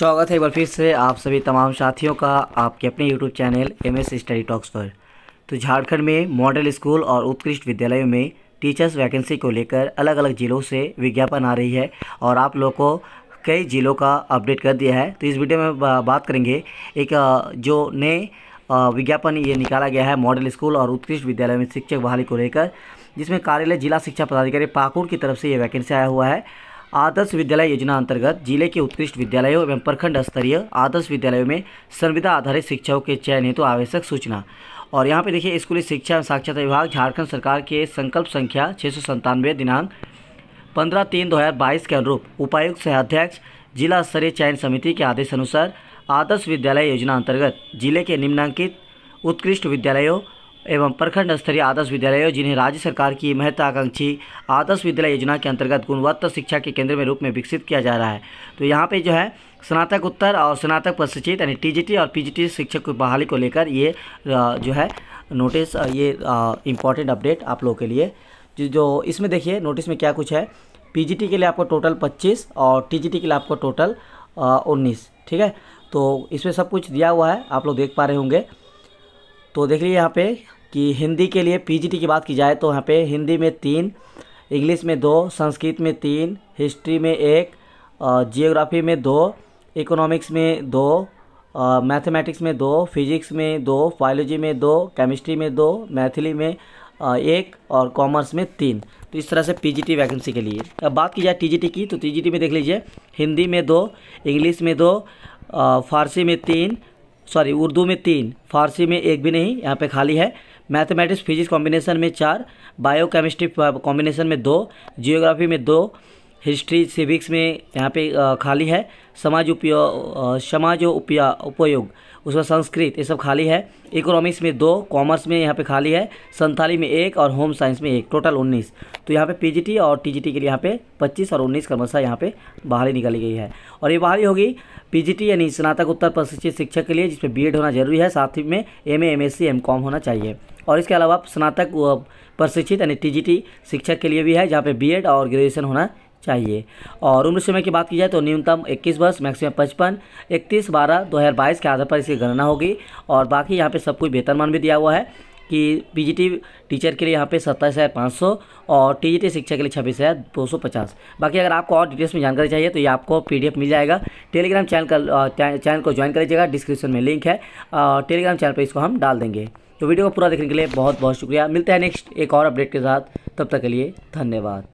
स्वागत है एक बार फिर से आप सभी तमाम साथियों का आपके अपने YouTube channel M S study talks पर तो झारखंड में मॉडल स्कूल और उत्कृष्ट विद्यालयों में टीचर्स वैकेंसी को लेकर अलग अलग ज़िलों से विज्ञापन आ रही है और आप लोगों को कई ज़िलों का अपडेट कर दिया है तो इस वीडियो में बात करेंगे एक जो नए विज्ञापन ये निकाला गया है मॉडल स्कूल और उत्कृष्ट विद्यालय में शिक्षक बहाली को लेकर जिसमें कार्यालय जिला शिक्षा पदाधिकारी पाकुड़ की तरफ से ये वैकेंसी आया हुआ है आदर्श विद्यालय योजना अंतर्गत जिले के उत्कृष्ट विद्यालयों एवं प्रखंड स्तरीय आदर्श विद्यालयों में संविदा आधारित शिक्षाओं के चयन हेतु तो आवश्यक सूचना और यहाँ पे देखिए स्कूली शिक्षा एवं साक्षरता विभाग झारखंड सरकार के संकल्प संख्या छः सौ संतानवे दिनांक पंद्रह तीन दो हज़ार बाईस के अनुरूप उपायुक्त सह अध्यक्ष जिला स्तरीय चयन समिति के आदेश अनुसार आदर्श विद्यालय योजना अंतर्गत जिले के निम्नांकित उत्कृष्ट विद्यालयों एवं प्रखंड स्तरीय आदर्श विद्यालयों जिन्हें राज्य सरकार की महत्वाकांक्षी आदर्श विद्यालय योजना के अंतर्गत गुणवत्ता शिक्षा के केंद्र में रूप में विकसित किया जा रहा है तो यहाँ पे जो है स्नातक उत्तर और स्नातक प्रशिक्षित यानी टीजीटी और पीजीटी शिक्षक की बहाली को लेकर ये जो है नोटिस ये इम्पॉर्टेंट अपडेट आप लोगों के लिए जो इसमें देखिए नोटिस में क्या कुछ है पी के लिए आपको टोटल पच्चीस और टी के लिए आपको टोटल उन्नीस ठीक है तो इसमें सब कुछ दिया हुआ है आप लोग देख पा रहे होंगे तो देख लीजिए यहाँ पे कि हिंदी के लिए पीजीटी की बात की जाए तो यहाँ पे हिंदी में तीन इंग्लिश में दो संस्कृत में तीन हिस्ट्री में एक जियोग्राफी में दो इकोनॉमिक्स में दो मैथमेटिक्स में दो फिजिक्स में दो बायोलॉजी में दो केमिस्ट्री में दो मैथिली में एक और कॉमर्स में तीन तो इस तरह से पीजीटी वैकेंसी के लिए अब बात की जाए टीजीटी की तो टीजीटी में देख लीजिए हिंदी में दो इंग्लिश में दो फारसी में तीन सॉरी उर्दू में तीन फारसी में एक भी नहीं यहाँ पे खाली है मैथमेटिक्स फिजिक्स कॉम्बिनेशन में चार बायो केमिस्ट्री कॉम्बिनेशन में दो जियोग्राफी में दो हिस्ट्री सिविक्स में यहाँ पे खाली है समाज उपयोग समाज उपया उपयोग उसमें संस्कृत ये सब खाली है इकोनॉमिक्स में दो कॉमर्स में यहाँ पे खाली है संथाली में एक और होम साइंस में एक टोटल उन्नीस तो यहाँ पे पीजीटी और टीजीटी के लिए यहाँ पे पच्चीस और उन्नीस क्रमशः यहाँ पे बहाली निकाली गई है और ये बहाली होगी पीजीटी यानी स्नातक उत्तर प्रशिक्षित शिक्षक के लिए जिसमें बी होना जरूरी है साथ ही में एम ए एम एस होना चाहिए और इसके अलावा स्नातक प्रशिक्षित यानी टी शिक्षक के लिए भी है जहाँ पर बी और ग्रेजुएशन होना चाहिए और उम्र सीमा की बात की जाए तो न्यूनतम 21 वर्ष मैक्सिमम 55 31 बारह 2022 के आधार पर इसकी गणना होगी और बाकी यहाँ पे सब कुछ बेहतर मान भी दिया हुआ है कि पीजीटी टीचर के लिए यहाँ पे सत्ताईस हज़ार पाँच सौ और टीजीटी शिक्षा के लिए छब्बीस हज़ार दो सौ पचास बाकी अगर आपको और डिटेल्स में जानकारी चाहिए तो ये आपको पीडीएफ मिल जाएगा टेलीग्राम चैनल का चैनल को ज्वाइन कर लीजिएगा डिस्क्रिप्शन में लिंक है और टेलीग्राम चैनल पर इसको हम डाल देंगे तो वीडियो को पूरा देखने के लिए बहुत बहुत शुक्रिया मिलते हैं नेक्स्ट एक और अपडेट के साथ तब तक के लिए धन्यवाद